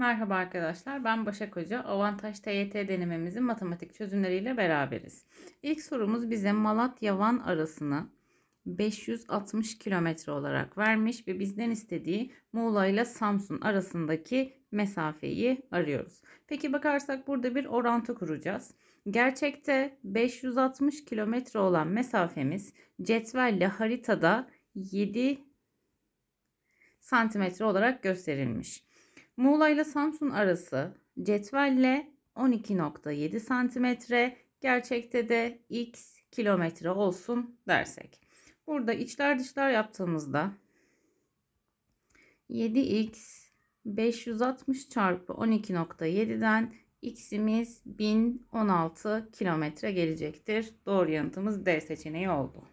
Merhaba arkadaşlar ben Başak Hoca. Avantaj TYT denememizin matematik çözümleriyle beraberiz. İlk sorumuz bize Malatya Van arasını 560 kilometre olarak vermiş ve bizden istediği Muğla ile Samsun arasındaki mesafeyi arıyoruz. Peki bakarsak burada bir orantı kuracağız. Gerçekte 560 kilometre olan mesafemiz cetvelle haritada 7 santimetre olarak gösterilmiş. Muğla ile Samsun arası cetvelle 12.7 santimetre gerçekte de x kilometre olsun dersek. Burada içler dışlar yaptığımızda 7x 560 çarpı 12.7'den x'imiz 1016 kilometre gelecektir. Doğru yanıtımız D seçeneği oldu.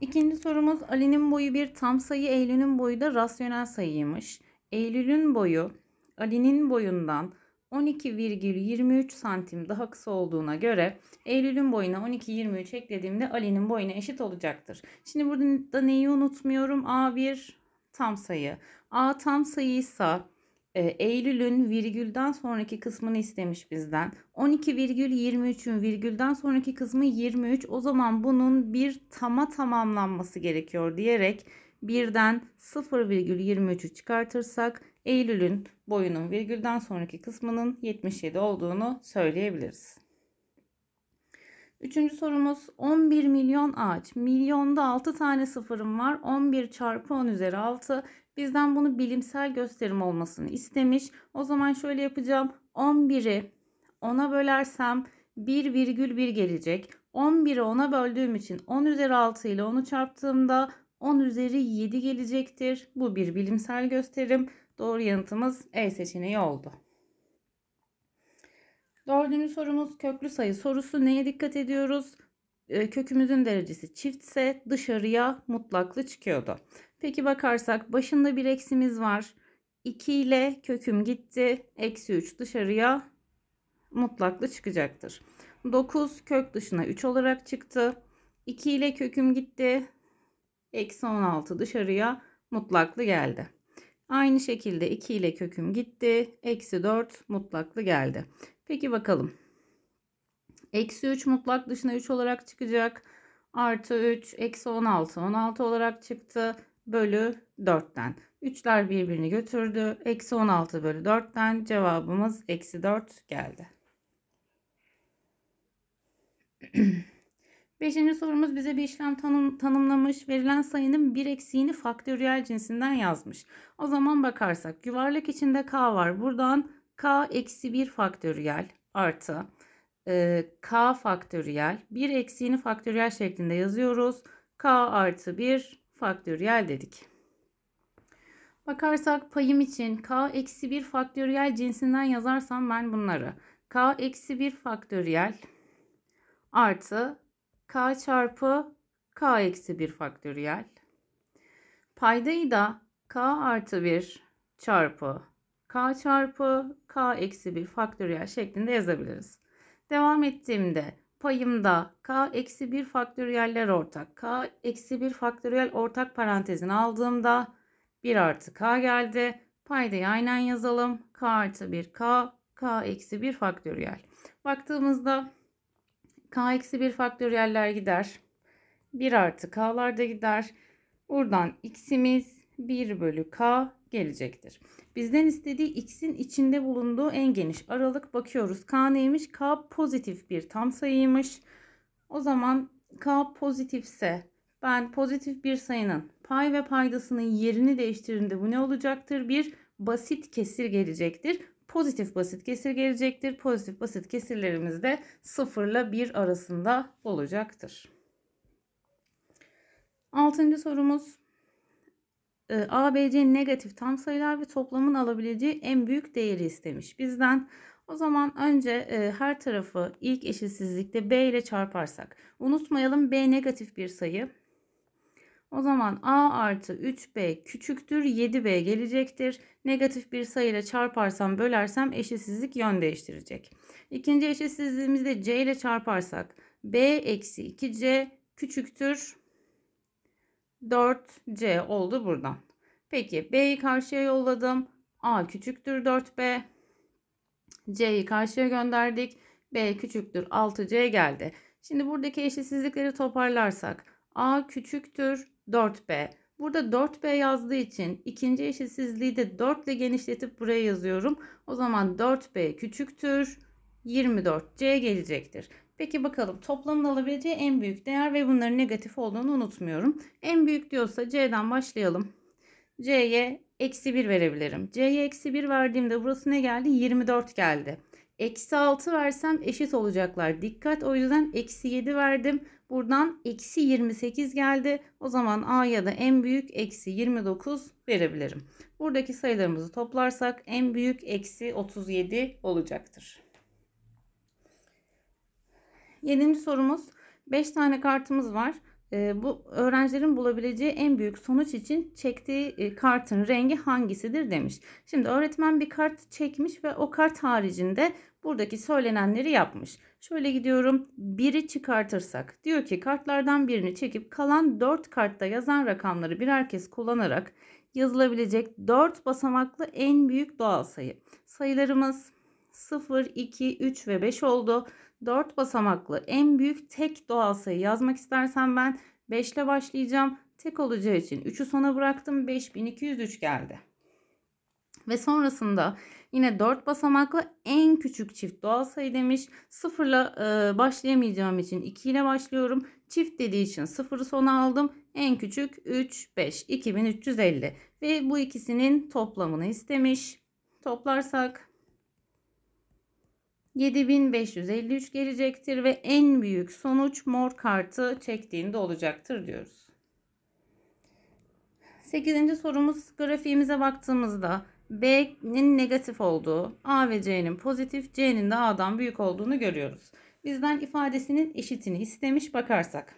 İkinci sorumuz Ali'nin boyu bir tam sayı, Eylül'ün boyu da rasyonel sayıymış. Eylül'ün boyu Ali'nin boyundan 12,23 santim daha kısa olduğuna göre Eylül'ün boyuna 12,23 eklediğimde Ali'nin boyuna eşit olacaktır. Şimdi burada neyi unutmuyorum? A1 tam sayı. A tam sayıysa e, Eylül'ün virgülden sonraki kısmını istemiş bizden. 12,23'ün virgülden sonraki kısmı 23. O zaman bunun bir tama tamamlanması gerekiyor diyerek 1'den 0,23'ü çıkartırsak Eylül'ün boyunun virgülden sonraki kısmının 77 olduğunu söyleyebiliriz. Üçüncü sorumuz 11 milyon ağaç. Milyonda 6 tane sıfırım var. 11 çarpı 10 üzeri 6. Bizden bunu bilimsel gösterim olmasını istemiş. O zaman şöyle yapacağım. 11'i 10'a bölersem 1 virgül 1 gelecek. 11'i 10'a böldüğüm için 10 üzeri 6 ile 10'u çarptığımda 10 üzeri 7 gelecektir. Bu bir bilimsel gösterim. Doğru yanıtımız E seçeneği oldu. Dördüncü sorumuz köklü sayı sorusu. Neye dikkat ediyoruz? E, kökümüzün derecesi çiftse dışarıya mutlaklı çıkıyordu. Peki bakarsak başında bir eksimiz var. 2 ile köküm gitti. Eksi 3 dışarıya mutlaklı çıkacaktır. 9 kök dışına 3 olarak çıktı. 2 ile köküm gitti. Eksi 16 dışarıya mutlaklı geldi. Aynı şekilde 2 ile köküm gitti. Eksi 4 mutlaklı geldi. Peki bakalım. Eksi 3 mutlak dışına 3 olarak çıkacak. Artı 3, eksi 16, 16 olarak çıktı. Bölü 4'ten. 3'ler birbirini götürdü. Eksi 16 bölü 4'ten cevabımız eksi 4 geldi. Beşinci sorumuz bize bir işlem tanım, tanımlamış. Verilen sayının bir eksiğini faktöriyel cinsinden yazmış. O zaman bakarsak yuvarlak içinde k var. Buradan k eksi 1 faktöriyel artı e, k faktöriyel. Bir eksiğini faktöriyel şeklinde yazıyoruz. k artı 1 faktöriyel dedik. Bakarsak payım için k eksi 1 faktöriyel cinsinden yazarsam ben bunları. k eksi 1 faktöriyel artı k çarpı k eksi 1 faktöriyel. Paydayı da k artı 1 çarpı k çarpı k eksi 1 faktöriyel şeklinde yazabiliriz. Devam ettiğimde payımda k eksi 1 faktöriyeller ortak. k eksi 1 faktöriyel ortak parantezini aldığımda 1 artı k geldi. Paydayı aynen yazalım. k artı 1 k k eksi 1 faktöriyel. Baktığımızda k eksi 1 faktöriyeller gider. 1 artı k'lar da gider. Buradan x'imiz 1 bölü k gelecektir. Bizden istediği x'in içinde bulunduğu en geniş aralık bakıyoruz. K neymiş? K pozitif bir tam sayıymış. O zaman k pozitifse ben pozitif bir sayının pay ve paydasının yerini değiştirdiğinde bu ne olacaktır? Bir basit kesir gelecektir pozitif basit kesir gelecektir. Pozitif basit kesirlerimiz de 0 ile 1 arasında olacaktır. Altıncı sorumuz. Ee, ABC negatif tam sayılar ve toplamın alabileceği en büyük değeri istemiş bizden. O zaman önce e, her tarafı ilk eşitsizlikte b ile çarparsak. Unutmayalım b negatif bir sayı. O zaman A artı 3B küçüktür 7B gelecektir. Negatif bir sayıyla çarparsam bölersem eşitsizlik yön değiştirecek. İkinci eşitsizliğimizde C ile çarparsak B eksi 2C küçüktür 4C oldu buradan. Peki B'yi karşıya yolladım. A küçüktür 4B. C'yi karşıya gönderdik. B küçüktür 6C geldi. Şimdi buradaki eşitsizlikleri toparlarsak A küçüktür 4B. Burada 4B yazdığı için ikinci eşitsizliği de 4 ile genişletip buraya yazıyorum. O zaman 4B küçüktür. 24C gelecektir. Peki bakalım toplamın alabileceği en büyük değer ve bunların negatif olduğunu unutmuyorum. En büyük diyorsa C'den başlayalım. C'ye eksi 1 verebilirim. C'ye eksi 1 verdiğimde burası ne geldi? 24 geldi. Eksi 6 versem eşit olacaklar. Dikkat o yüzden eksi 7 verdim. Buradan eksi 28 geldi. O zaman a ya da en büyük eksi 29 verebilirim. Buradaki sayılarımızı toplarsak en büyük eksi 37 olacaktır. Yedinci sorumuz 5 tane kartımız var. Ee, bu öğrencilerin bulabileceği en büyük sonuç için çektiği e, kartın rengi hangisidir demiş. Şimdi öğretmen bir kart çekmiş ve o kart haricinde buradaki söylenenleri yapmış. Şöyle gidiyorum. Biri çıkartırsak diyor ki kartlardan birini çekip kalan 4 kartta yazan rakamları birer kez kullanarak yazılabilecek 4 basamaklı en büyük doğal sayı. Sayılarımız 0, 2, 3 ve 5 oldu. 4 basamaklı en büyük tek doğal sayı yazmak istersen ben 5 ile başlayacağım. Tek olacağı için 3'ü sona bıraktım. 5203 geldi. Ve sonrasında Yine 4 basamaklı en küçük çift doğal sayı demiş. 0 ile başlayamayacağım için 2 ile başlıyorum. Çift dediği için 0'ı sona aldım. En küçük 3, 5, 2350. Ve bu ikisinin toplamını istemiş. Toplarsak 7553 gelecektir ve en büyük sonuç mor kartı çektiğinde olacaktır diyoruz. 8. sorumuz grafiğimize baktığımızda B'nin negatif olduğu, A ve C'nin pozitif, C'nin de A'dan büyük olduğunu görüyoruz. Bizden ifadesinin eşitini istemiş bakarsak.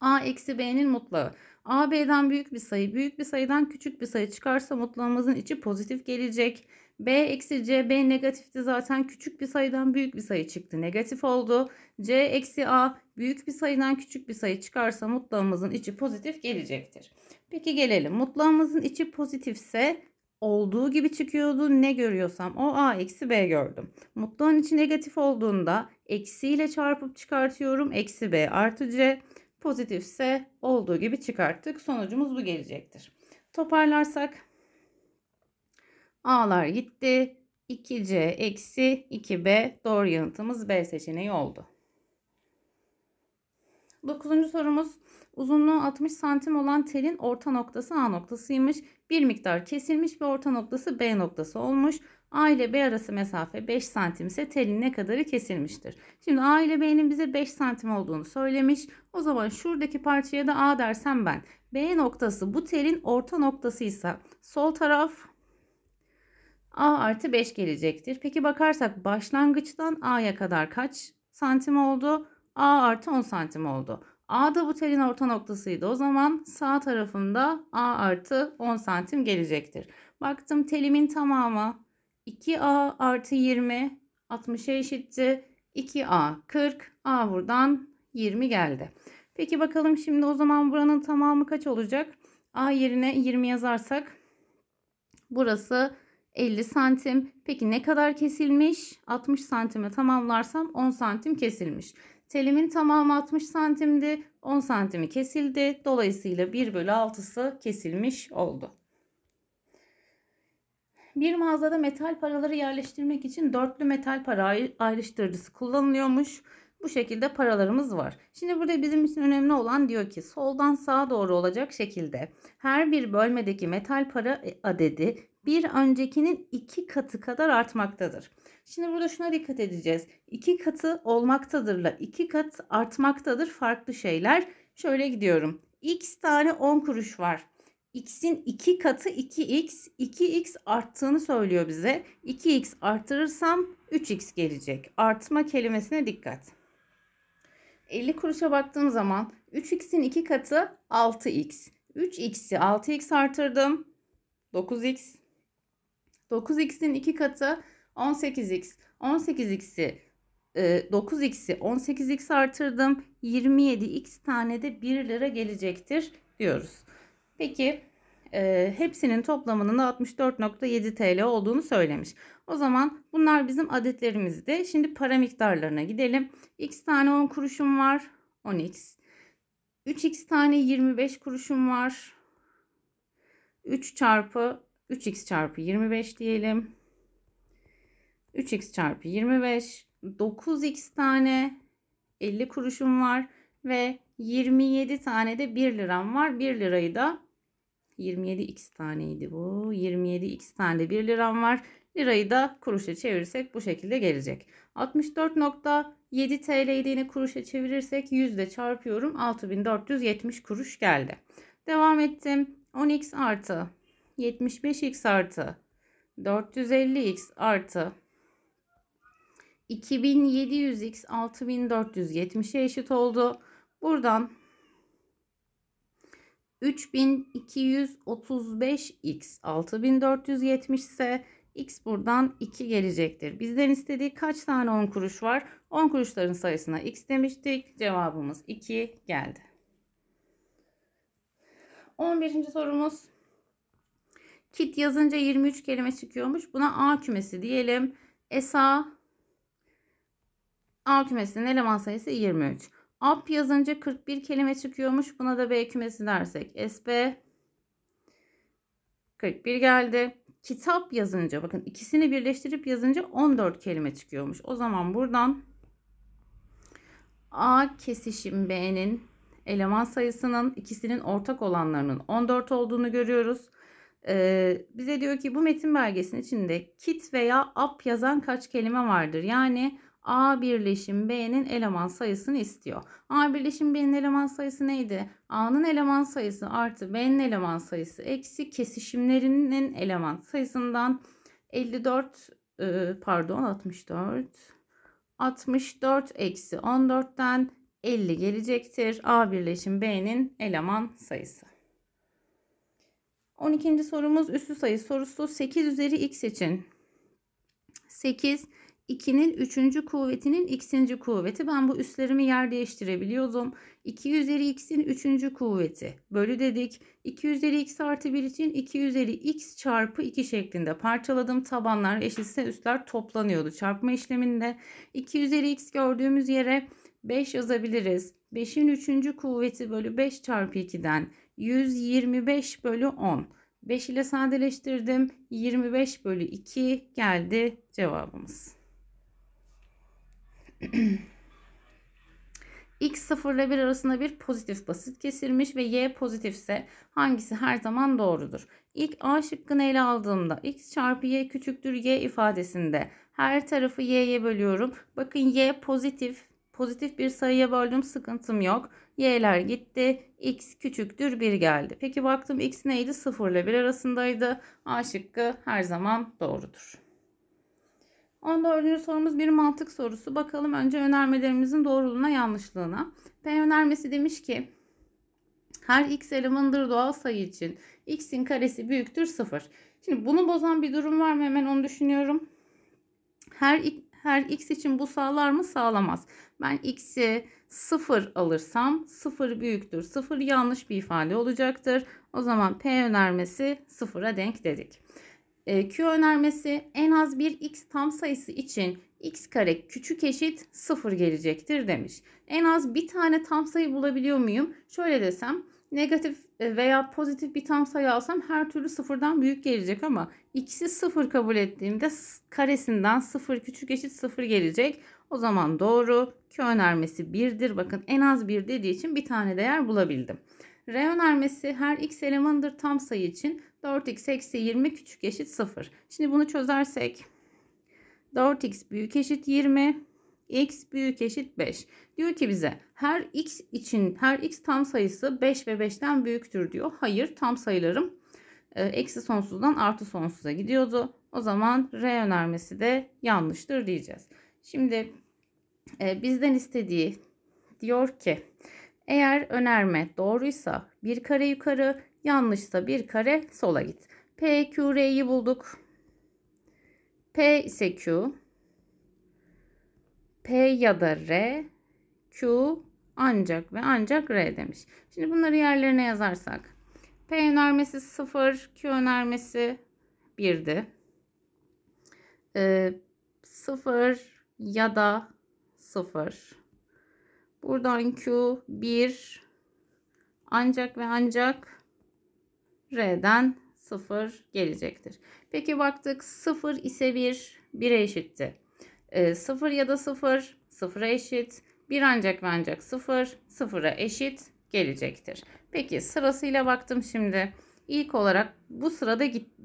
A eksi B'nin mutlağı. A B'den büyük bir sayı, büyük bir sayıdan küçük bir sayı çıkarsa mutlağımızın içi pozitif gelecek. B eksi C, B negatifti zaten küçük bir sayıdan büyük bir sayı çıktı. Negatif oldu. C eksi A büyük bir sayıdan küçük bir sayı çıkarsa mutlağımızın içi pozitif gelecektir. Peki gelelim. Mutlağımızın içi pozitifse olduğu gibi çıkıyordu. Ne görüyorsam o A eksi B gördüm. Mutluğun için negatif olduğunda eksiyle çarpıp çıkartıyorum. Eksi B artı C pozitifse olduğu gibi çıkarttık. Sonucumuz bu gelecektir. Toparlarsak A'lar gitti. 2C eksi 2B doğru yanıtımız B seçeneği oldu. Dokuzuncu sorumuz Uzunluğu 60 santim olan telin orta noktası A noktasıymış. Bir miktar kesilmiş ve orta noktası B noktası olmuş. A ile B arası mesafe 5 santim ise telin ne kadarı kesilmiştir. Şimdi A ile B'nin bize 5 santim olduğunu söylemiş. O zaman şuradaki parçaya da A dersem ben. B noktası bu telin orta noktasıysa sol taraf A artı 5 gelecektir. Peki bakarsak başlangıçtan A'ya kadar kaç santim oldu? A artı 10 santim oldu. A da bu telin orta noktasıydı. O zaman sağ tarafımda A artı 10 santim gelecektir. Baktım telimin tamamı 2A artı 20 60'a eşitti. 2A 40. A buradan 20 geldi. Peki bakalım şimdi o zaman buranın tamamı kaç olacak? A yerine 20 yazarsak burası 50 santim. Peki ne kadar kesilmiş? 60 santime tamamlarsam 10 santim kesilmiş. Telimin tamamı 60 santimdi. 10 santimi kesildi. Dolayısıyla 1 bölü 6'sı kesilmiş oldu. Bir mağazada metal paraları yerleştirmek için dörtlü metal para ayrıştırıcısı kullanılıyormuş. Bu şekilde paralarımız var. Şimdi burada bizim için önemli olan diyor ki soldan sağa doğru olacak şekilde her bir bölmedeki metal para e, adedi bir öncekinin iki katı kadar artmaktadır. Şimdi burada şuna dikkat edeceğiz. İki katı olmaktadırla iki kat artmaktadır farklı şeyler. Şöyle gidiyorum. X tane 10 kuruş var. X'in iki katı 2x, 2x arttığını söylüyor bize. 2x artırırsam 3x gelecek. Artma kelimesine dikkat. 50 kuruşa baktığım zaman 3x'in iki katı 6x. 3x'i 6x artırdım. 9x. 9x'in iki katı 18x. 18x'i 9x'i 18x artırdım. 27x tane de 1 lira gelecektir diyoruz. Peki e, hepsinin toplamının da 64.7 TL olduğunu söylemiş. O zaman bunlar bizim adetlerimizdi. Şimdi para miktarlarına gidelim. X tane 10 kuruşum var. 10x. 3x tane 25 kuruşum var. 3 çarpı 3x çarpı 25 diyelim. 3x çarpı 25 9x tane 50 kuruşum var ve 27 tane de 1 liram var. 1 lirayı da 27x taneydi bu. 27x tane de 1 liram var. Lirayı da kuruşa çevirirsek bu şekilde gelecek. 64.7 TL'yi de yine kuruşa çevirirsek 100 ile çarpıyorum. 6470 kuruş geldi. Devam ettim. 10x artı 75x artı 450x artı 2700x 6470'e eşit oldu. Buradan 3235x 6470 ise x buradan 2 gelecektir. Bizden istediği kaç tane 10 kuruş var? 10 kuruşların sayısına x demiştik. Cevabımız 2 geldi. 11. sorumuz. Kit yazınca 23 kelime çıkıyormuş. Buna A kümesi diyelim. Esa A kümesinin eleman sayısı 23. Ap yazınca 41 kelime çıkıyormuş. Buna da B kümesi dersek. SB 41 geldi. Kitap yazınca bakın ikisini birleştirip yazınca 14 kelime çıkıyormuş. O zaman buradan A kesişim B'nin eleman sayısının ikisinin ortak olanlarının 14 olduğunu görüyoruz. Ee, bize diyor ki bu metin belgesinin içinde kit veya ap yazan kaç kelime vardır? Yani A birleşim B'nin eleman sayısını istiyor. A birleşim B'nin eleman sayısı neydi? A'nın eleman sayısı artı B'nin eleman sayısı eksi kesişimlerinin eleman sayısından 54 e, pardon 64 64 eksi 14'ten 50 gelecektir. A birleşim B'nin eleman sayısı. 12. sorumuz üssü sayı sorusu 8 üzeri x için. 8 2'nin 3. kuvvetinin x'inci kuvveti. Ben bu üslerimi yer değiştirebiliyordum. 2 üzeri x'in 3. kuvveti bölü dedik. 2 üzeri x artı 1 için 2 üzeri x çarpı 2 şeklinde parçaladım. Tabanlar eşitse üstler toplanıyordu çarpma işleminde. 2 üzeri x gördüğümüz yere 5 yazabiliriz. 5'in 3. kuvveti bölü 5 çarpı 2'den 125 bölü 10. 5 ile sadeleştirdim. 25 bölü 2 geldi cevabımız. X 0 ile 1 arasında bir pozitif basit kesirmiş ve Y pozitifse hangisi her zaman doğrudur? İlk A şıkkını ele aldığımda X çarpı Y küçüktür Y ifadesinde her tarafı Y'ye bölüyorum. Bakın Y pozitif pozitif bir sayıya böldüm sıkıntım yok. Y'ler gitti. X küçüktür 1 geldi. Peki baktım X neydi? 0 ile 1 arasındaydı. A şıkkı her zaman doğrudur. 14. sorumuz bir mantık sorusu. Bakalım önce önermelerimizin doğruluğuna yanlışlığına. P önermesi demiş ki her x elemanıdır doğal sayı için x'in karesi büyüktür 0. Şimdi bunu bozan bir durum var mı? Hemen onu düşünüyorum. Her her x için bu sağlar mı? Sağlamaz. Ben x'i 0 alırsam 0 büyüktür. 0 yanlış bir ifade olacaktır. O zaman p önermesi 0'a denk dedik e, Q önermesi en az bir x tam sayısı için x kare küçük eşit 0 gelecektir demiş. En az bir tane tam sayı bulabiliyor muyum? Şöyle desem negatif e, veya pozitif bir tam sayı alsam her türlü sıfırdan büyük gelecek ama ikisi sıfır kabul ettiğimde karesinden sıfır küçük eşit sıfır gelecek. O zaman doğru Q önermesi 1'dir. Bakın en az 1 dediği için bir tane değer bulabildim. Reyon ermesi her x elemanıdır tam sayı için 4x eksi 20 küçük eşit 0. Şimdi bunu çözersek 4x büyük eşit 20 x büyük eşit 5. Diyor ki bize her x için her x tam sayısı 5 ve 5'ten büyüktür diyor. Hayır tam sayılarım e, eksi sonsuzdan artı sonsuza gidiyordu. O zaman R önermesi de yanlıştır diyeceğiz. Şimdi e, bizden istediği diyor ki eğer önerme doğruysa bir kare yukarı, yanlışsa bir kare sola git. P, Q, R'yi bulduk. P ise Q. P ya da R. Q ancak ve ancak R demiş. Şimdi bunları yerlerine yazarsak. P önermesi 0, Q önermesi 1'di. Ee, 0 ya da 0. Buradan Q 1 ancak ve ancak R'den 0 gelecektir. Peki baktık 0 ise 1 1'e eşitti. E, ee, 0 ya da 0 0'a eşit. 1 ancak ve ancak 0 0'a eşit gelecektir. Peki sırasıyla baktım şimdi. İlk olarak bu sırada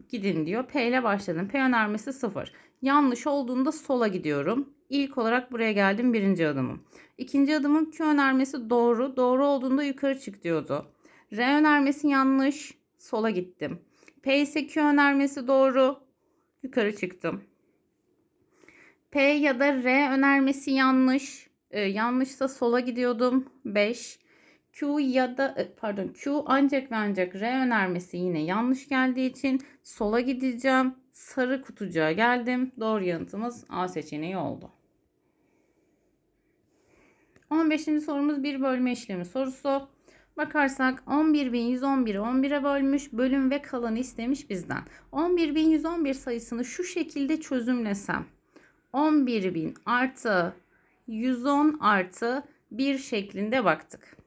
gidin diyor. P ile başladım. P önermesi 0. Yanlış olduğunda sola gidiyorum. İlk olarak buraya geldim birinci adımım. İkinci adımın Q önermesi doğru. Doğru olduğunda yukarı çık diyordu. R önermesi yanlış. Sola gittim. P ise Q önermesi doğru. Yukarı çıktım. P ya da R önermesi yanlış. Ee, yanlışsa sola gidiyordum. 5. Q ya da e, pardon Q ancak ve ancak R önermesi yine yanlış geldiği için sola gideceğim sarı kutucuğa geldim. Doğru yanıtımız A seçeneği oldu. 15. sorumuz bir bölme işlemi sorusu. Bakarsak 11.111'i 11'e bölmüş, bölüm ve kalanı istemiş bizden. 11.111 sayısını şu şekilde çözümlesem. 11.000 artı 110 artı 1 şeklinde baktık.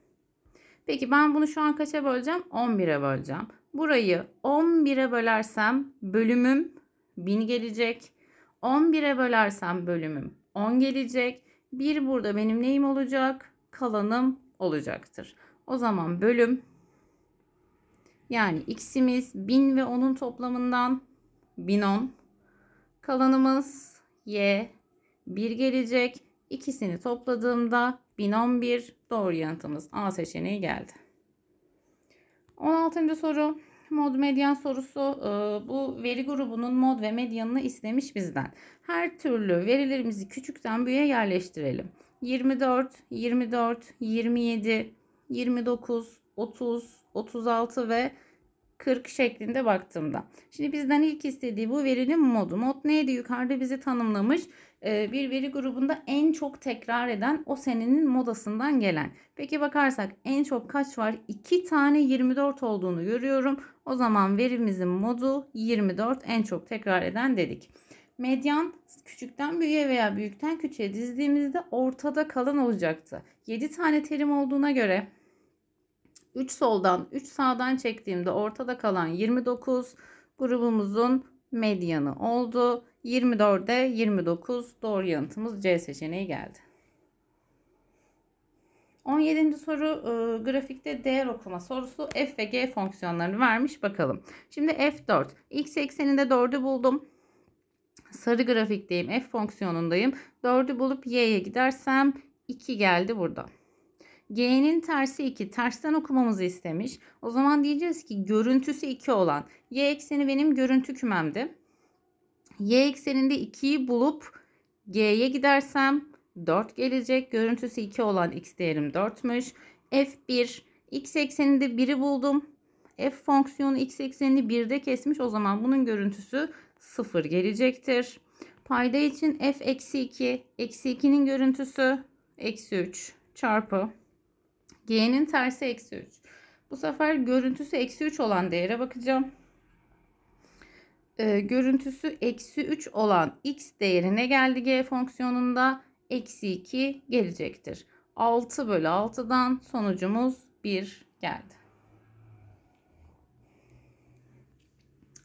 Peki ben bunu şu an kaça böleceğim? 11'e böleceğim. Burayı 11'e bölersem bölümüm 1000 gelecek. 11'e bölersem bölümüm 10 gelecek. 1 burada benim neyim olacak? Kalanım olacaktır. O zaman bölüm yani x'imiz 1000 ve 10'un toplamından 1010. Kalanımız y 1 gelecek. İkisini topladığımda 1011 doğru yanıtımız A seçeneği geldi. 16. soru mod medyan sorusu e, bu veri grubunun mod ve medyanını istemiş bizden. Her türlü verilerimizi küçükten büyüğe yerleştirelim. 24, 24, 27, 29, 30, 36 ve 40 şeklinde baktığımda. Şimdi bizden ilk istediği bu verinin modu. Mod neydi? Yukarıda bizi tanımlamış. E, bir veri grubunda en çok tekrar eden o senenin modasından gelen. Peki bakarsak en çok kaç var? 2 tane 24 olduğunu görüyorum. O zaman verimizin modu 24 en çok tekrar eden dedik. Medyan küçükten büyüğe veya büyükten küçüğe dizdiğimizde ortada kalan olacaktı. 7 tane terim olduğuna göre 3 soldan 3 sağdan çektiğimde ortada kalan 29 grubumuzun medyanı oldu. 24'e 29 doğru yanıtımız C seçeneği geldi. 17. soru e, grafikte değer okuma sorusu f ve g fonksiyonlarını vermiş bakalım. Şimdi f4 x ekseninde 4'ü buldum. Sarı grafikteyim f fonksiyonundayım. 4'ü bulup y'ye gidersem 2 geldi burada. G'nin tersi 2. Tersten okumamızı istemiş. O zaman diyeceğiz ki görüntüsü 2 olan Y ekseni benim görüntü kümemdi. Y ekseninde 2'yi bulup G'ye gidersem 4 gelecek. Görüntüsü 2 olan X değerim 4'müş. F1 X ekseninde 1'i buldum. F fonksiyonu X eksenini 1'de kesmiş. O zaman bunun görüntüsü 0 gelecektir. Payda için F eksi 2. Eksi 2'nin görüntüsü eksi 3 çarpı G'nin tersi eksi 3. Bu sefer görüntüsü eksi 3 olan değere bakacağım. Ee, görüntüsü eksi 3 olan x değerine geldi g fonksiyonunda. Eksi 2 gelecektir. 6 bölü 6'dan sonucumuz 1 geldi.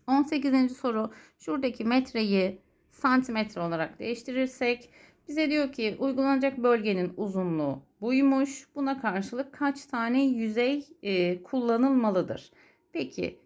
18. soru. Şuradaki metreyi santimetre olarak değiştirirsek bize diyor ki uygulanacak bölgenin uzunluğu buymuş. Buna karşılık kaç tane yüzey e, kullanılmalıdır? Peki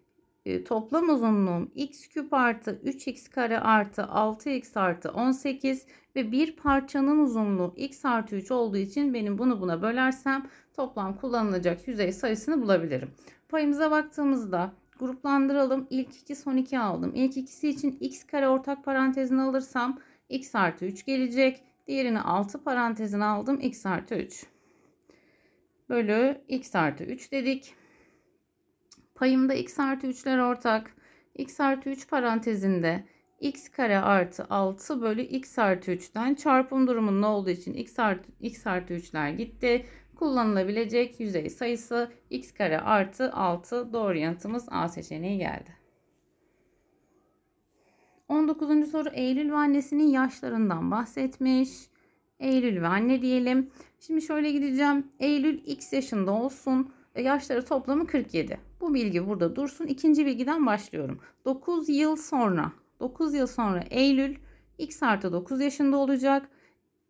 e, toplam uzunluğum x küp artı 3x kare artı 6x artı 18 ve bir parçanın uzunluğu x artı 3 olduğu için benim bunu buna bölersem toplam kullanılacak yüzey sayısını bulabilirim. Payımıza baktığımızda gruplandıralım. İlk iki son iki aldım. İlk ikisi için x kare ortak parantezini alırsam x artı 3 gelecek. Diğerini 6 parantezine aldım. X artı 3. Bölü x artı 3 dedik. Payımda x artı 3'ler ortak. x artı 3 parantezinde x kare artı 6 bölü x artı 3'ten çarpım durumunun olduğu için x artı, x artı 3'ler gitti. Kullanılabilecek yüzey sayısı x kare artı 6 doğru yanıtımız A seçeneği geldi. 19. soru Eylül ve annesinin yaşlarından bahsetmiş. Eylül ve anne diyelim. Şimdi şöyle gideceğim. Eylül x yaşında olsun. E, yaşları toplamı 47. Bu bilgi burada dursun. İkinci bilgiden başlıyorum. 9 yıl sonra 9 yıl sonra Eylül x artı 9 yaşında olacak.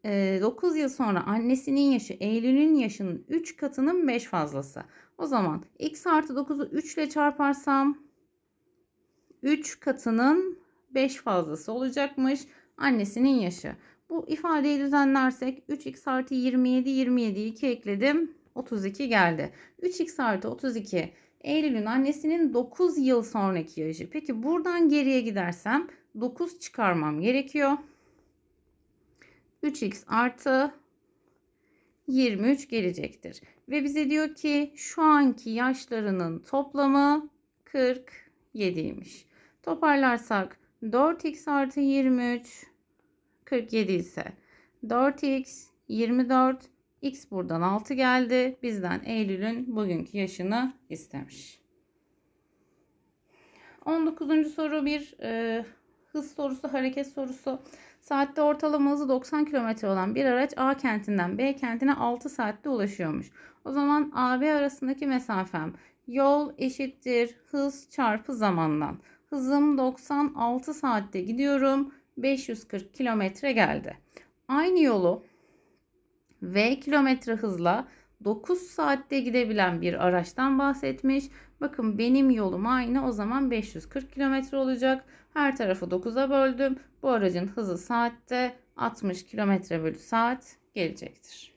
9 e, yıl sonra annesinin yaşı Eylül'ün yaşının 3 katının 5 fazlası. O zaman x artı 9'u 3 ile çarparsam 3 katının 5 fazlası olacakmış annesinin yaşı. Bu ifadeyi düzenlersek 3x artı 27 27 2 ekledim 32 geldi. 3x artı 32 Eylül'ün annesinin 9 yıl sonraki yaşı. Peki buradan geriye gidersem 9 çıkarmam gerekiyor. 3x artı 23 gelecektir. Ve bize diyor ki şu anki yaşlarının toplamı 47'ymiş. Toparlarsak 4x artı 23 47 ise 4x 24 x buradan 6 geldi. Bizden Eylül'ün bugünkü yaşını istemiş. 19. soru bir e, hız sorusu, hareket sorusu. Saatte ortalama hızı 90 km olan bir araç A kentinden B kentine 6 saatte ulaşıyormuş. O zaman AB arasındaki mesafem yol eşittir hız çarpı zamandan. Hızım 96 saatte gidiyorum. 540 kilometre geldi. Aynı yolu V kilometre hızla 9 saatte gidebilen bir araçtan bahsetmiş. Bakın benim yolum aynı o zaman 540 kilometre olacak. Her tarafı 9'a böldüm. Bu aracın hızı saatte 60 kilometre bölü saat gelecektir.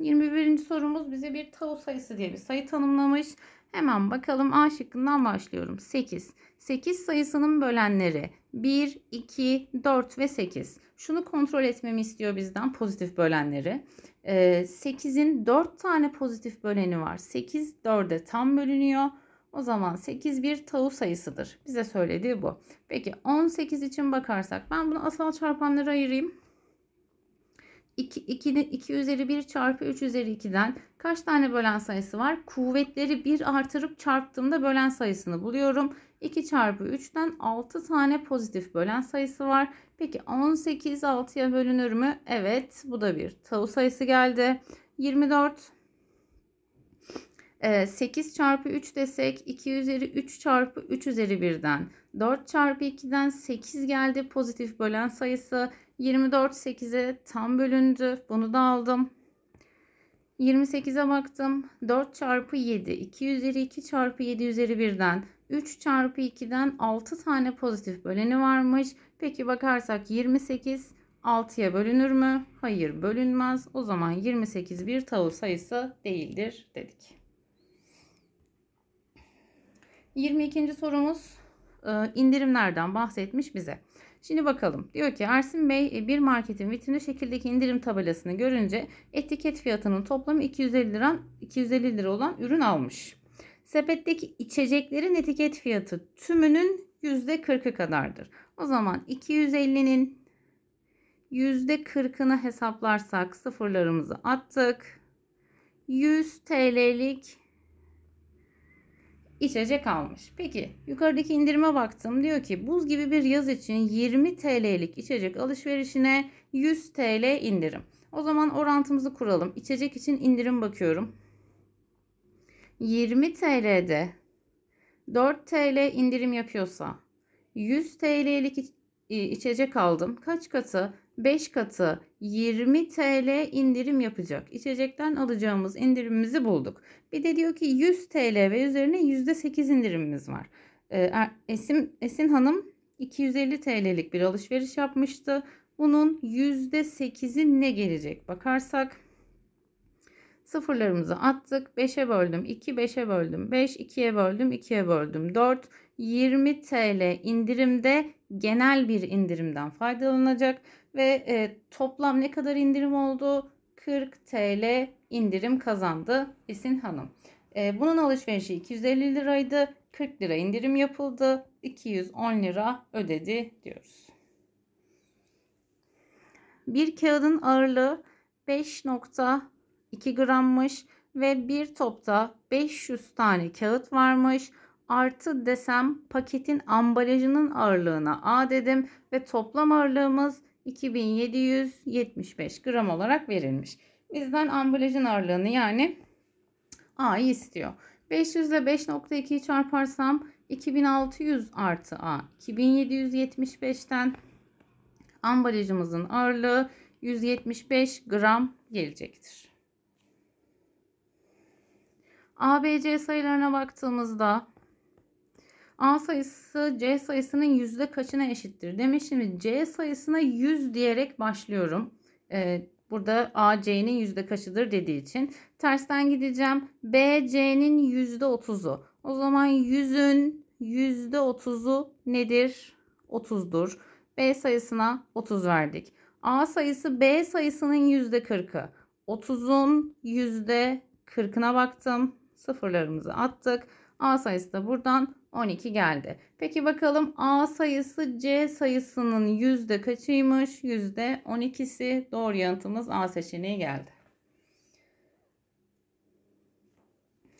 21. sorumuz bize bir tau sayısı diye bir sayı tanımlamış. Hemen bakalım A şıkkından başlıyorum. 8. 8 sayısının bölenleri 1, 2, 4 ve 8. Şunu kontrol etmemi istiyor bizden pozitif bölenleri. 8'in ee, 4 tane pozitif böleni var. 8 4'e tam bölünüyor. O zaman 8 bir tavuk sayısıdır. Bize söylediği bu. Peki 18 için bakarsak ben bunu asal çarpanlara ayırayım. 2, 2, 2 üzeri 1 çarpı 3 üzeri 2'den kaç tane bölen sayısı var? Kuvvetleri 1 artırıp çarptığımda bölen sayısını buluyorum. 2 çarpı 3'ten 6 tane pozitif bölen sayısı var. Peki 18 6'ya bölünür mü? Evet bu da bir tavu sayısı geldi. 24 8 e, çarpı 3 desek 2 üzeri 3 çarpı 3 üzeri 1'den 4 çarpı 2'den 8 geldi pozitif bölen sayısı 24 8'e tam bölündü. Bunu da aldım. 28'e baktım. 4 çarpı 7. 2 üzeri 2 çarpı 7 üzeri 1'den 3 çarpı 2'den 6 tane pozitif böleni varmış. Peki bakarsak 28 6'ya bölünür mü? Hayır bölünmez. O zaman 28 bir tavır sayısı değildir dedik. 22. sorumuz e, indirimlerden bahsetmiş bize. Şimdi bakalım. Diyor ki Ersin Bey e, bir marketin vitrinde şekildeki indirim tabelasını görünce etiket fiyatının toplamı 250 lira, 250 lira olan ürün almış. Sepetteki içeceklerin etiket fiyatı tümünün %40'ı kadardır. O zaman 250'nin %40'ını hesaplarsak sıfırlarımızı attık. 100 TL'lik içecek almış. Peki yukarıdaki indirime baktım. Diyor ki buz gibi bir yaz için 20 TL'lik içecek alışverişine 100 TL indirim. O zaman orantımızı kuralım. İçecek için indirim bakıyorum. 20 TL'de 4 TL indirim yapıyorsa 100 TL'lik e, içecek aldım. Kaç katı? 5 katı 20 TL indirim yapacak. İçecekten alacağımız indirimimizi bulduk. Bir de diyor ki 100 TL ve üzerine %8 indirimimiz var. E, er, Esim, Esin Hanım 250 TL'lik bir alışveriş yapmıştı. Bunun %8'i ne gelecek? Bakarsak Sıfırlarımızı attık. 5'e böldüm 2, 5'e böldüm 5, 2'ye böldüm 2'ye böldüm 4. 20 TL indirimde genel bir indirimden faydalanacak ve e, toplam ne kadar indirim oldu? 40 TL indirim kazandı Esin Hanım. E, bunun alışverişi 250 liraydı. 40 lira indirim yapıldı. 210 lira ödedi diyoruz. Bir kağıdın ağırlığı 5. 2 grammış ve bir topta 500 tane kağıt varmış. Artı desem paketin ambalajının ağırlığına A dedim ve toplam ağırlığımız 2775 gram olarak verilmiş. Bizden ambalajın ağırlığını yani A'yı istiyor. 500 ile 5.2'yi çarparsam 2600 artı A 2775'ten ambalajımızın ağırlığı 175 gram gelecektir. ABC sayılarına baktığımızda A sayısı C sayısının yüzde kaçına eşittir demiş. Şimdi C sayısına 100 diyerek başlıyorum. Ee, burada A C'nin yüzde kaçıdır dediği için. Tersten gideceğim. B C'nin yüzde 30'u. O zaman 100'ün yüzde 30'u nedir? 30'dur. B sayısına 30 verdik. A sayısı B sayısının yüzde 40'ı. 30'un yüzde 40'ına baktım sıfırlarımızı attık. A sayısı da buradan 12 geldi. Peki bakalım A sayısı C sayısının yüzde kaçıymış? Yüzde 12'si. Doğru yanıtımız A seçeneği geldi.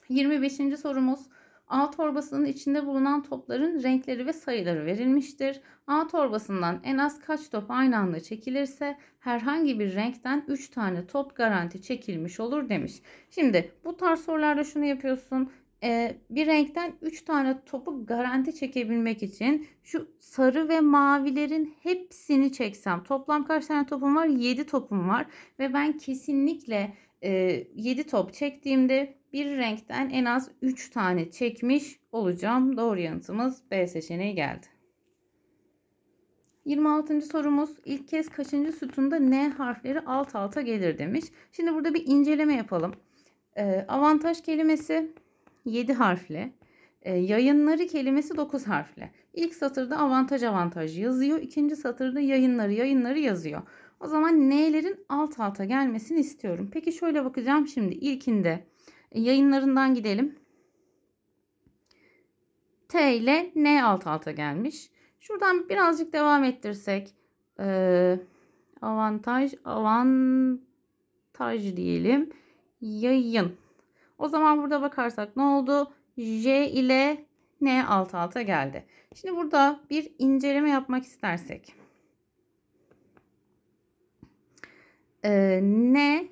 25. sorumuz. A torbasının içinde bulunan topların renkleri ve sayıları verilmiştir. A torbasından en az kaç top aynı anda çekilirse herhangi bir renkten 3 tane top garanti çekilmiş olur demiş. Şimdi bu tarz sorularda şunu yapıyorsun. Ee, bir renkten 3 tane topu garanti çekebilmek için şu sarı ve mavilerin hepsini çeksem toplam kaç tane topum var? 7 topum var ve ben kesinlikle 7 top çektiğimde bir renkten en az 3 tane çekmiş olacağım. Doğru yanıtımız B seçeneği geldi. 26. sorumuz ilk kez kaçıncı sütunda N harfleri alt alta gelir demiş. Şimdi burada bir inceleme yapalım. avantaj kelimesi 7 harfli. yayınları kelimesi 9 harfli. İlk satırda avantaj avantaj yazıyor. ikinci satırda yayınları yayınları yazıyor. O zaman n'lerin alt alta gelmesini istiyorum. Peki şöyle bakacağım şimdi ilkinde e, yayınlarından gidelim. T ile N alt alta gelmiş. Şuradan birazcık devam ettirsek e, avantaj avantaj diyelim. Yayın. O zaman burada bakarsak ne oldu? J ile N alt alta geldi. Şimdi burada bir inceleme yapmak istersek. e, N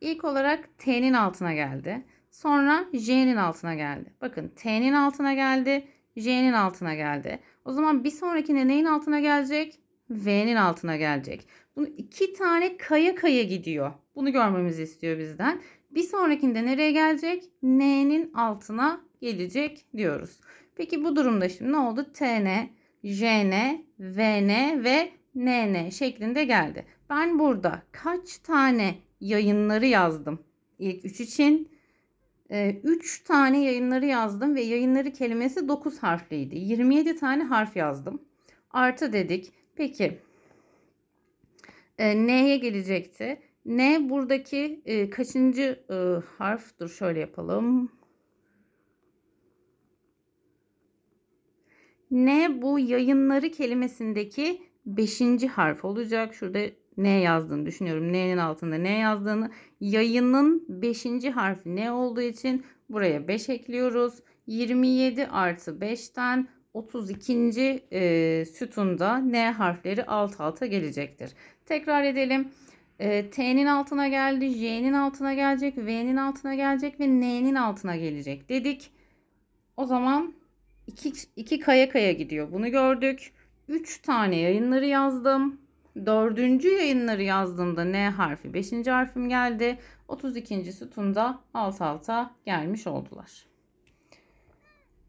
ilk olarak T'nin altına geldi. Sonra J'nin altına geldi. Bakın T'nin altına geldi. J'nin altına geldi. O zaman bir sonrakine neyin altına gelecek? V'nin altına gelecek. Bunu iki tane kaya kaya gidiyor. Bunu görmemizi istiyor bizden. Bir sonrakinde nereye gelecek? N'nin altına gelecek diyoruz. Peki bu durumda şimdi ne oldu? TN, JN, VN ve NN şeklinde geldi. Ben burada kaç tane yayınları yazdım? İlk 3 için 3 ee, tane yayınları yazdım ve yayınları kelimesi 9 harfliydi. 27 tane harf yazdım. Artı dedik. Peki e, N'ye gelecekti. N buradaki e, kaçıncı e, harf? Dur şöyle yapalım. N bu yayınları kelimesindeki beşinci harf olacak. Şurada ne yazdığını düşünüyorum. N'nin altında ne yazdığını. Yayının 5. harfi ne olduğu için buraya 5 ekliyoruz. 27 artı 5'ten 32. E, sütunda N harfleri alt alta gelecektir. Tekrar edelim. E, T'nin altına geldi, J'nin altına gelecek, V'nin altına gelecek ve N'nin altına gelecek dedik. O zaman iki, kaya kaya gidiyor. Bunu gördük. 3 tane yayınları yazdım. Dördüncü yayınları yazdığımda N harfi beşinci harfim geldi. 32. sütunda alt alta gelmiş oldular.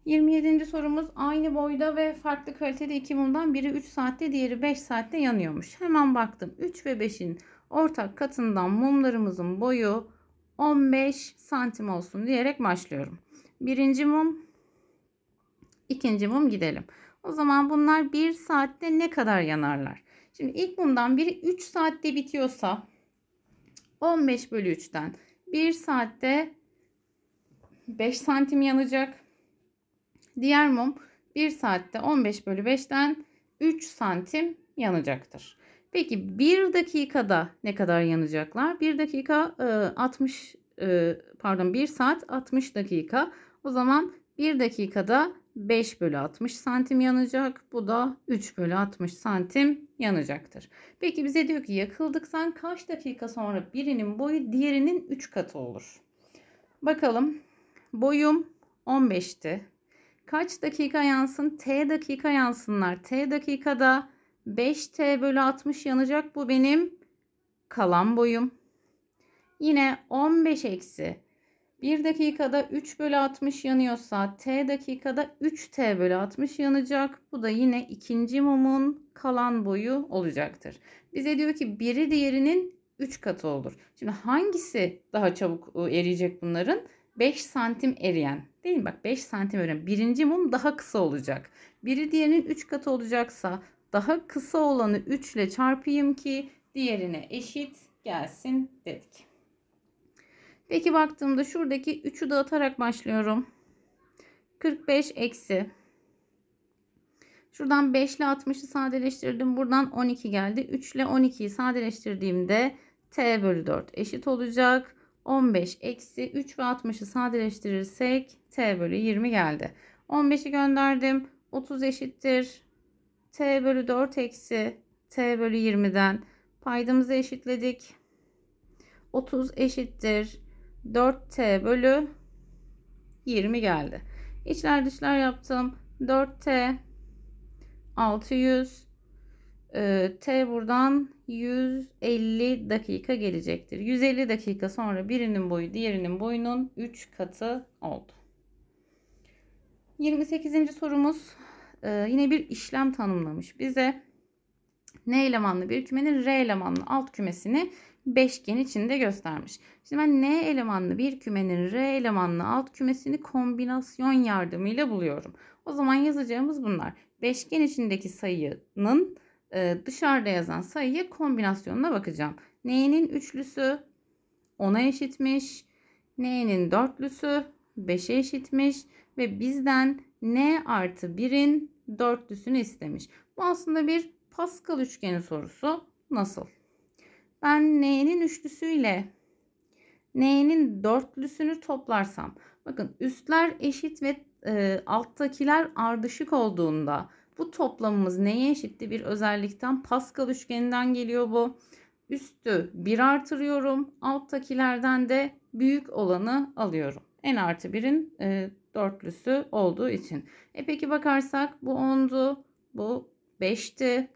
27. sorumuz aynı boyda ve farklı kalitede iki mumdan biri 3 saatte diğeri 5 saatte yanıyormuş. Hemen baktım 3 ve 5'in ortak katından mumlarımızın boyu 15 santim olsun diyerek başlıyorum. Birinci mum ikinci mum gidelim. O zaman bunlar 1 saatte ne kadar yanarlar? Şimdi ilk bundan biri 3 saatte bitiyorsa 15 bölü 3'ten 1 saatte 5 santim yanacak. Diğer mum 1 saatte 15 bölü 5'ten 3 santim yanacaktır. Peki 1 dakikada ne kadar yanacaklar? 1 dakika 60 e, e, pardon 1 saat 60 dakika. O zaman 1 dakikada 5 bölü 60 santim yanacak. Bu da 3 bölü 60 santim yanacaktır. Peki bize diyor ki yakıldıktan kaç dakika sonra birinin boyu diğerinin 3 katı olur. Bakalım boyum 15'ti. Kaç dakika yansın? T dakika yansınlar. T dakikada 5T bölü 60 yanacak. Bu benim kalan boyum. Yine 15 eksi 1 dakikada 3 bölü 60 yanıyorsa t dakikada 3t bölü 60 yanacak. Bu da yine ikinci mumun kalan boyu olacaktır. Bize diyor ki biri diğerinin 3 katı olur. Şimdi hangisi daha çabuk ıı, eriyecek bunların? 5 santim eriyen değil mi? Bak 5 santim eriyen. Birinci mum daha kısa olacak. Biri diğerinin 3 katı olacaksa daha kısa olanı 3 ile çarpayım ki diğerine eşit gelsin dedik. Peki baktığımda şuradaki 3'ü dağıtarak başlıyorum. 45 eksi. Şuradan 5 ile 60'ı sadeleştirdim. Buradan 12 geldi. 3 ile 12'yi sadeleştirdiğimde t bölü 4 eşit olacak. 15 eksi 3 ve 60'ı sadeleştirirsek t bölü 20 geldi. 15'i gönderdim. 30 eşittir. t bölü 4 eksi t bölü 20'den paydamızı eşitledik. 30 eşittir. 4t bölü 20 geldi. İçler dışlar yaptım. 4t 600 e, t buradan 150 dakika gelecektir. 150 dakika sonra birinin boyu diğerinin boyunun 3 katı oldu. 28. sorumuz e, yine bir işlem tanımlamış bize. N elemanlı bir kümenin R elemanlı alt kümesini beşgen içinde göstermiş. Şimdi ben N elemanlı bir kümenin R elemanlı alt kümesini kombinasyon yardımıyla buluyorum. O zaman yazacağımız bunlar. Beşgen içindeki sayının e, dışarıda yazan sayıya kombinasyonuna bakacağım. N'nin üçlüsü 10'a eşitmiş. N'nin dörtlüsü 5'e eşitmiş. Ve bizden N artı 1'in dörtlüsünü istemiş. Bu aslında bir Pascal üçgeni sorusu. Nasıl? ben n'nin üçlüsüyle n'nin dörtlüsünü toplarsam bakın üstler eşit ve e, alttakiler ardışık olduğunda bu toplamımız neye eşitti bir özellikten Pascal üçgeninden geliyor bu. Üstü 1 artırıyorum. Alttakilerden de büyük olanı alıyorum. En artı 1'in e, dörtlüsü olduğu için. E peki bakarsak bu 10'du. Bu 5'ti.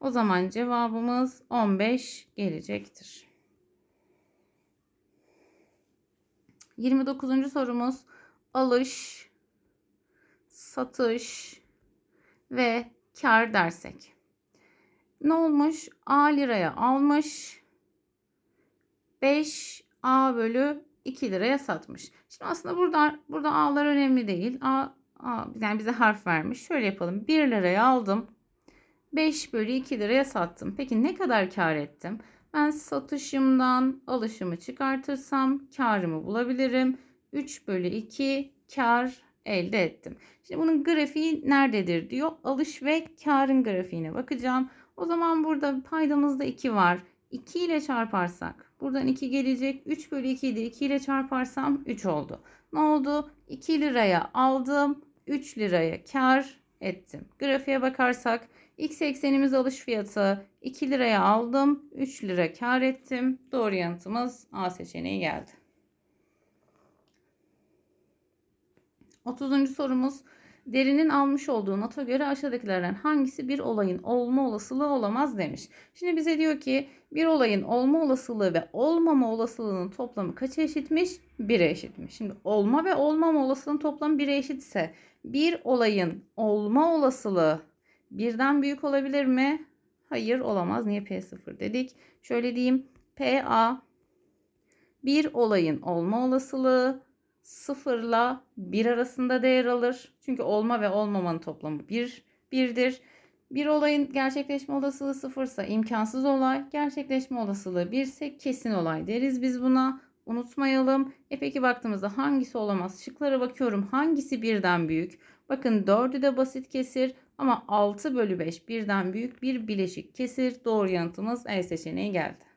O zaman cevabımız 15 gelecektir. 29. sorumuz alış, satış ve kar dersek. Ne olmuş? A liraya almış. 5 A bölü 2 liraya satmış. Şimdi aslında burada burada A'lar önemli değil. A, A yani bize harf vermiş. Şöyle yapalım. 1 liraya aldım. 5 bölü 2 liraya sattım. Peki ne kadar kar ettim? Ben satışımdan alışımı çıkartırsam karımı bulabilirim. 3 bölü 2 kar elde ettim. Şimdi bunun grafiği nerededir diyor. Alış ve karın grafiğine bakacağım. O zaman burada paydamızda 2 var. 2 ile çarparsak buradan 2 gelecek. 3 bölü 2 de 2 ile çarparsam 3 oldu. Ne oldu? 2 liraya aldım. 3 liraya kar ettim. Grafiğe bakarsak X eksenimiz alış fiyatı 2 liraya aldım. 3 lira kar ettim. Doğru yanıtımız A seçeneği geldi. 30. sorumuz. Derinin almış olduğu nota göre aşağıdakilerden hangisi bir olayın olma olasılığı olamaz demiş. Şimdi bize diyor ki bir olayın olma olasılığı ve olmama olasılığının toplamı kaç eşitmiş? 1'e eşitmiş. Şimdi olma ve olmama olasılığının toplamı 1'e eşitse bir olayın olma olasılığı Birden büyük olabilir mi? Hayır olamaz. Niye P0 dedik? Şöyle diyeyim. PA bir olayın olma olasılığı sıfırla bir arasında değer alır. Çünkü olma ve olmamanın toplamı bir, birdir. Bir olayın gerçekleşme olasılığı sıfırsa imkansız olay, gerçekleşme olasılığı birse kesin olay deriz biz buna. Unutmayalım. E peki baktığımızda hangisi olamaz? Şıklara bakıyorum. Hangisi birden büyük? Bakın dördü de basit kesir. Ama 6 bölü 5 birden büyük bir bileşik kesir. Doğru yanıtımız E seçeneği geldi.